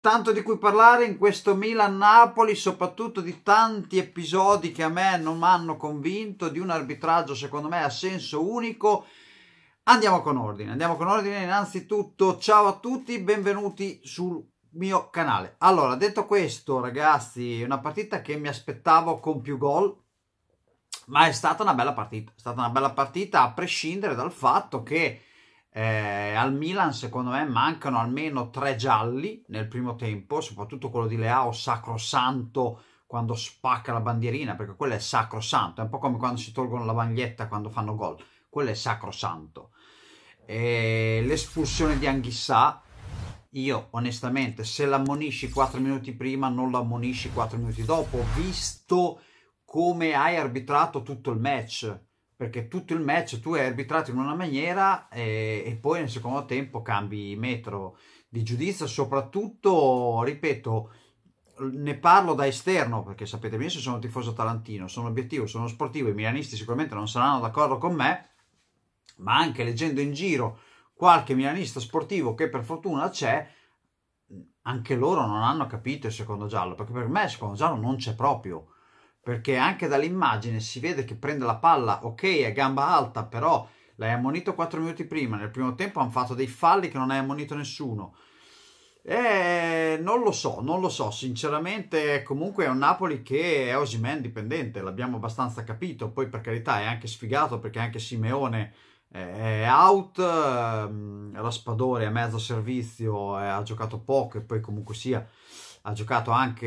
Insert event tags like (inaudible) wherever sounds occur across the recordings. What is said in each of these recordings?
tanto di cui parlare in questo Milan-Napoli, soprattutto di tanti episodi che a me non mi hanno convinto, di un arbitraggio secondo me a senso unico. Andiamo con ordine, andiamo con ordine. Innanzitutto, ciao a tutti, benvenuti sul mio canale. Allora, detto questo, ragazzi, una partita che mi aspettavo con più gol, ma è stata una bella partita. È stata una bella partita a prescindere dal fatto che eh, al Milan, secondo me, mancano almeno tre gialli nel primo tempo, soprattutto quello di Leao sacrosanto quando spacca la bandierina, perché quello è sacrosanto, è un po' come quando si tolgono la maglietta quando fanno gol, quello è sacrosanto. E eh, l'espulsione di Anghissà, io onestamente, se l'ammonisci 4 minuti prima, non l'ammonisci 4 minuti dopo, visto come hai arbitrato tutto il match perché tutto il match tu hai arbitrato in una maniera e, eh, e poi nel secondo tempo cambi metro di giudizio, soprattutto, ripeto, ne parlo da esterno perché sapete bene se sono tifoso tarantino, sono obiettivo, sono sportivo, i milanisti sicuramente non saranno d'accordo con me, ma anche leggendo in giro qualche milanista sportivo che per fortuna c'è, anche loro non hanno capito il secondo giallo, perché per me il secondo giallo non c'è proprio perché anche dall'immagine si vede che prende la palla, ok, è gamba alta, però l'hai ammonito 4 minuti prima, nel primo tempo hanno fatto dei falli che non hai ammonito nessuno. E eh, non lo so, non lo so, sinceramente comunque è un Napoli che è Osimen dipendente, l'abbiamo abbastanza capito, poi per carità è anche sfigato perché anche Simeone eh, è out, ehm, Raspadori è mezzo servizio, eh, ha giocato poco e poi comunque sia ha giocato anche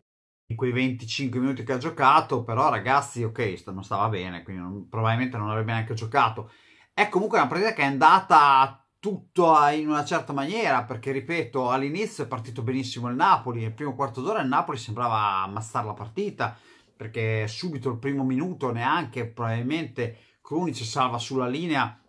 quei 25 minuti che ha giocato, però ragazzi, ok, non stava bene, quindi non, probabilmente non avrebbe neanche giocato. È comunque una partita che è andata tutto in una certa maniera, perché ripeto, all'inizio è partito benissimo il Napoli, nel primo quarto d'ora il Napoli sembrava ammazzare la partita, perché subito il primo minuto neanche, probabilmente Krunic salva sulla linea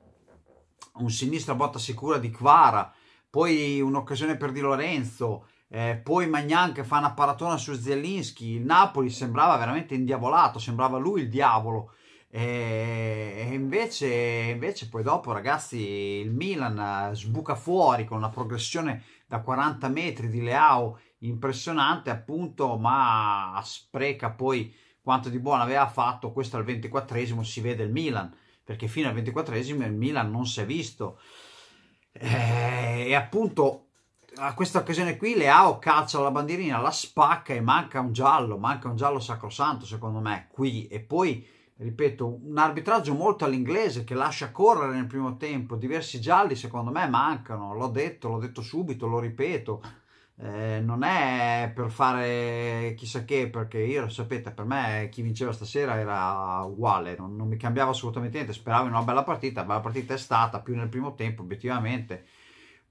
un sinistra botta sicura di Quara, poi un'occasione per Di Lorenzo, eh, poi Magnan che fa una paratona su Zielinski, il Napoli sembrava veramente indiavolato, sembrava lui il diavolo. Eh, e invece, invece, poi dopo, ragazzi, il Milan eh, sbuca fuori con una progressione da 40 metri di Leao impressionante, appunto, ma spreca poi quanto di buono aveva fatto. Questo al 24 esimo si vede il Milan, perché fino al 24 esimo il Milan non si è visto. Eh, e appunto a questa occasione qui Leao calcia la bandierina, la spacca e manca un giallo, manca un giallo sacrosanto secondo me qui e poi ripeto un arbitraggio molto all'inglese che lascia correre nel primo tempo, diversi gialli secondo me mancano, l'ho detto, l'ho detto subito, lo ripeto. Eh, non è per fare chissà che perché io sapete per me chi vinceva stasera era uguale non, non mi cambiava assolutamente niente speravo in una bella partita bella partita è stata più nel primo tempo obiettivamente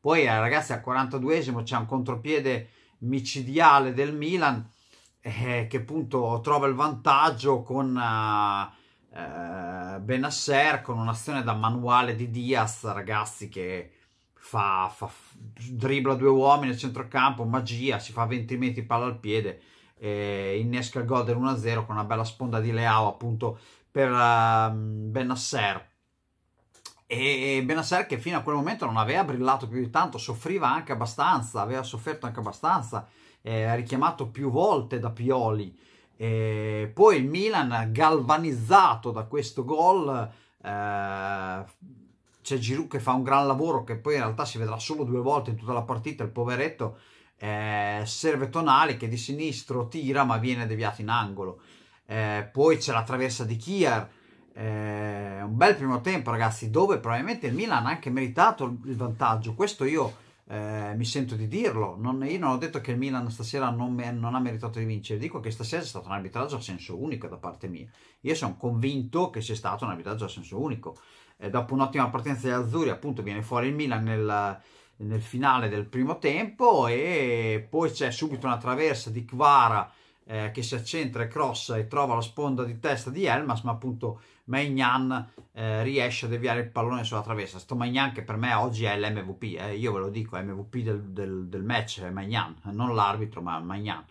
poi eh, ragazzi al 42esimo c'è un contropiede micidiale del Milan eh, che appunto trova il vantaggio con eh, eh Benasser con un'azione da manuale di Diaz ragazzi che fa, fa dribbla due uomini a centrocampo, magia, si fa 20 metri palla al piede eh, innesca il gol dell'1-0 con una bella sponda di Leao appunto per uh, Benasser e Benassar che fino a quel momento non aveva brillato più di tanto, soffriva anche abbastanza, aveva sofferto anche abbastanza, eh, richiamato più volte da Pioli. E poi il Milan, galvanizzato da questo gol, eh, c'è Giroud che fa un gran lavoro che poi in realtà si vedrà solo due volte in tutta la partita, il poveretto, eh, serve Tonali che di sinistro tira ma viene deviato in angolo. Eh, poi c'è la traversa di Kier. Eh, un bel primo tempo, ragazzi, dove probabilmente il Milan ha anche meritato il vantaggio. Questo io eh, mi sento di dirlo. Non, io non ho detto che il Milan stasera non, me, non, ha meritato di vincere, dico che stasera è stato un arbitraggio a senso unico da parte mia. Io sono convinto che sia stato un arbitraggio a senso unico. Eh, dopo un'ottima partenza degli Azzurri, appunto, viene fuori il Milan nel, nel finale del primo tempo e poi c'è subito una traversa di Kvara eh, che si accentra e crossa e trova la sponda di testa di Elmas, ma appunto Magnan eh, riesce a deviare il pallone sulla traversa. Sto Magnan che per me oggi è l'MVP, eh, io ve lo dico, è MVP del, del, del match, è Maignan, non l'arbitro, ma Magnan.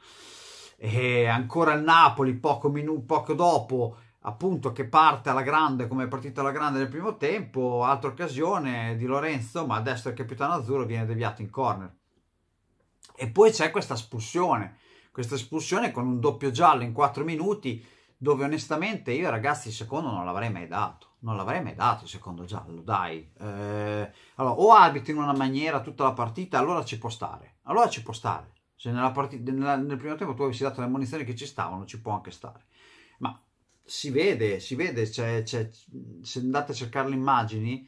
E ancora il Napoli poco, minu- poco dopo appunto che parte alla grande come è partita alla grande nel primo tempo, altra occasione di Lorenzo, ma adesso il capitano azzurro viene deviato in corner. E poi c'è questa espulsione questa espulsione con un doppio giallo in 4 minuti dove onestamente io ragazzi il secondo non l'avrei mai dato, non l'avrei mai dato il secondo giallo, dai. Eh, allora, o abiti in una maniera tutta la partita, allora ci può stare, allora ci può stare. Se nella partita, nella, nel primo tempo tu avessi dato le munizioni che ci stavano, ci può anche stare. Ma si vede, si vede, cioè, cioè, se andate a cercare le immagini,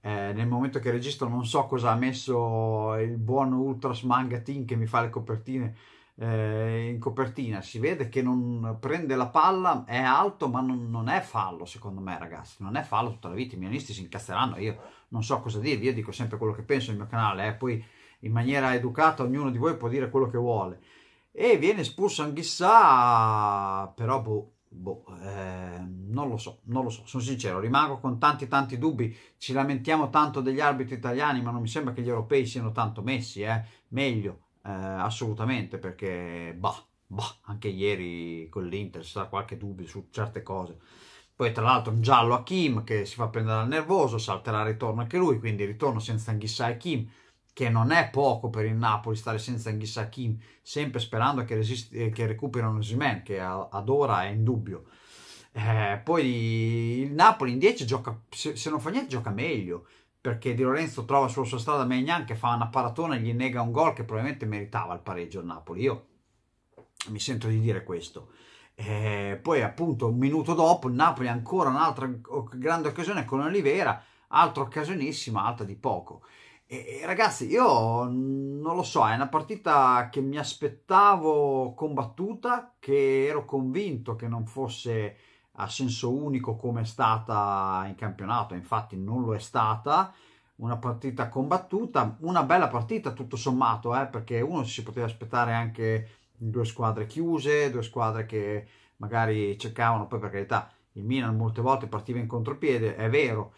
eh, nel momento che registro non so cosa ha messo il buon Ultras Manga Team che mi fa le copertine, eh, in copertina, si vede che non prende la palla, è alto ma non, non, è fallo secondo me ragazzi, non è fallo tutta la vita, i milanisti si incazzeranno, io non so cosa dire, io dico sempre quello che penso nel mio canale, eh, poi in maniera educata ognuno di voi può dire quello che vuole. E viene espulso Anghissà, però boh, boh eh, non lo so, non lo so, sono sincero, rimango con tanti tanti dubbi, ci lamentiamo tanto degli arbitri italiani, ma non mi sembra che gli europei siano tanto messi, eh. meglio eh, assolutamente, perché bah, bah, anche ieri con l'Inter c'è qualche dubbio su certe cose. Poi tra l'altro un giallo a Kim che si fa prendere dal nervoso, salterà il ritorno anche lui, quindi ritorno senza Anghissa e Kim, che non è poco per il Napoli stare senza Anghissa e Kim, sempre sperando che, resisti, eh, che recuperino Osimen, che ad ora è in dubbio. Eh, poi il Napoli in 10 gioca, se, se non fa niente gioca meglio, perché Di Lorenzo trova sulla sua strada Maignan che fa una paratona e gli nega un gol che probabilmente meritava il pareggio a Napoli. Io mi sento di dire questo. E eh, poi appunto un minuto dopo il Napoli ancora un'altra grande occasione con Olivera, altra occasionissima, alta di poco. E, e ragazzi, io non lo so, è una partita che mi aspettavo combattuta, che ero convinto che non fosse a senso unico come è stata in campionato, infatti non lo è stata, una partita combattuta, una bella partita tutto sommato, eh, perché uno si poteva aspettare anche due squadre chiuse, due squadre che magari cercavano, poi per carità il Milan molte volte partiva in contropiede, è vero,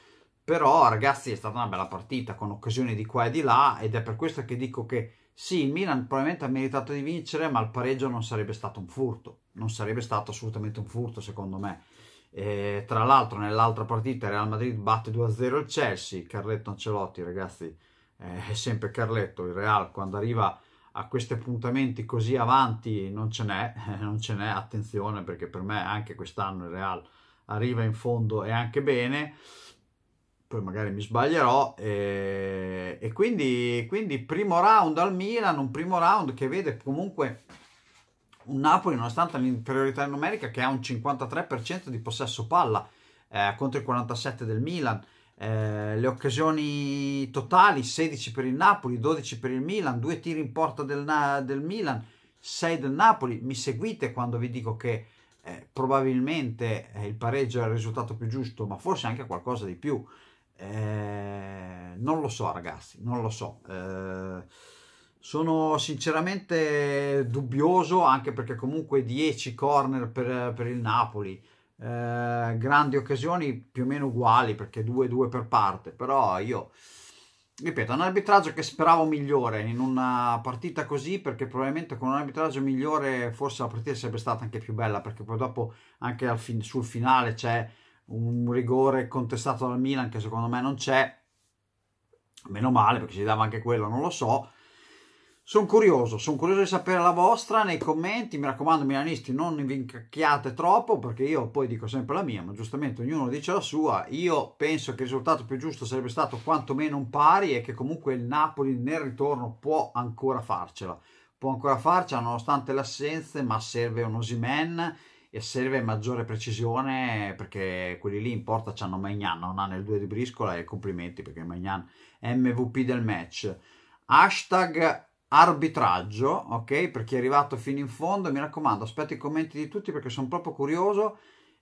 però ragazzi è stata una bella partita con occasioni di qua e di là ed è per questo che dico che sì, il Milan probabilmente ha meritato di vincere, ma il pareggio non sarebbe stato un furto, non sarebbe stato assolutamente un furto secondo me. E, tra l'altro nell'altra partita Real Madrid batte 2-0 il Chelsea, Carletto Ancelotti ragazzi, è sempre Carletto, il Real quando arriva a questi appuntamenti così avanti non ce n'è, (laughs) non ce n'è, attenzione perché per me anche quest'anno il Real arriva in fondo e anche bene poi magari mi sbaglierò, e, e quindi, quindi, primo round al Milan, un primo round che vede comunque un Napoli nonostante l'inferiorità numerica che ha un 53% di possesso palla eh, contro il 47% del Milan, eh, le occasioni totali 16 per il Napoli, 12 per il Milan, 2 tiri in porta del, del Milan, 6 del Napoli. Mi seguite quando vi dico che eh, probabilmente eh, il pareggio è il risultato più giusto, ma forse anche qualcosa di più. Eh, non lo so ragazzi, non lo so. Eh, sono sinceramente dubbioso anche perché comunque 10 corner per, per il Napoli, eh, grandi occasioni più o meno uguali perché 2-2 per parte, però io ripeto, un arbitraggio che speravo migliore in una partita così, perché probabilmente con un arbitraggio migliore forse la partita sarebbe stata anche più bella, perché poi dopo anche fin- sul finale c'è un rigore contestato dal Milan che secondo me non c'è, meno male perché ci dava anche quello, non lo so. Sono curioso, sono curioso di sapere la vostra nei commenti, mi raccomando milanisti non vi incacchiate troppo perché io poi dico sempre la mia, ma giustamente ognuno dice la sua, io penso che il risultato più giusto sarebbe stato quantomeno un pari e che comunque il Napoli nel ritorno può ancora farcela, può ancora farcela nonostante le assenze, ma serve un Osimen e serve maggiore precisione perché quelli lì in porta c'hanno Magnan, non hanno il 2 di briscola e complimenti perché Magnan è MVP del match. Hashtag arbitraggio, ok? Per chi è arrivato fino in fondo, mi raccomando, aspetto i commenti di tutti perché sono proprio curioso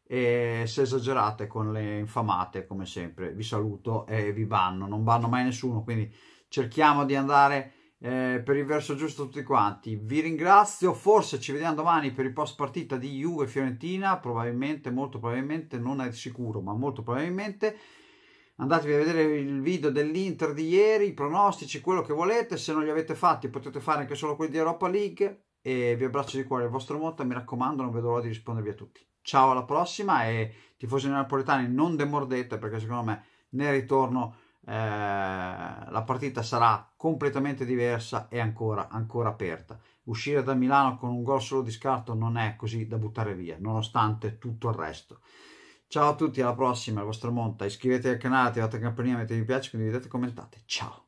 e se esagerate con le infamate, come sempre, vi saluto e vi banno, non banno mai nessuno, quindi cerchiamo di andare eh, per il verso giusto tutti quanti. Vi ringrazio, forse ci vediamo domani per il post partita di Juve Fiorentina, probabilmente, molto probabilmente, non è sicuro, ma molto probabilmente. Andatevi a vedere il video dell'Inter di ieri, i pronostici, quello che volete, se non li avete fatti potete fare anche solo quelli di Europa League e vi abbraccio di cuore il vostro Motta, mi raccomando non vedo l'ora di rispondervi a tutti. Ciao alla prossima e tifosi napoletani non demordete perché secondo me nel ritorno eh, la partita sarà completamente diversa e ancora, ancora aperta. Uscire da Milano con un gol solo di scarto non è così da buttare via, nonostante tutto il resto. Ciao a tutti, alla prossima, il vostro Monta. Iscrivetevi al canale, attivate la campanella, mettete mi piace, condividete e commentate. Ciao!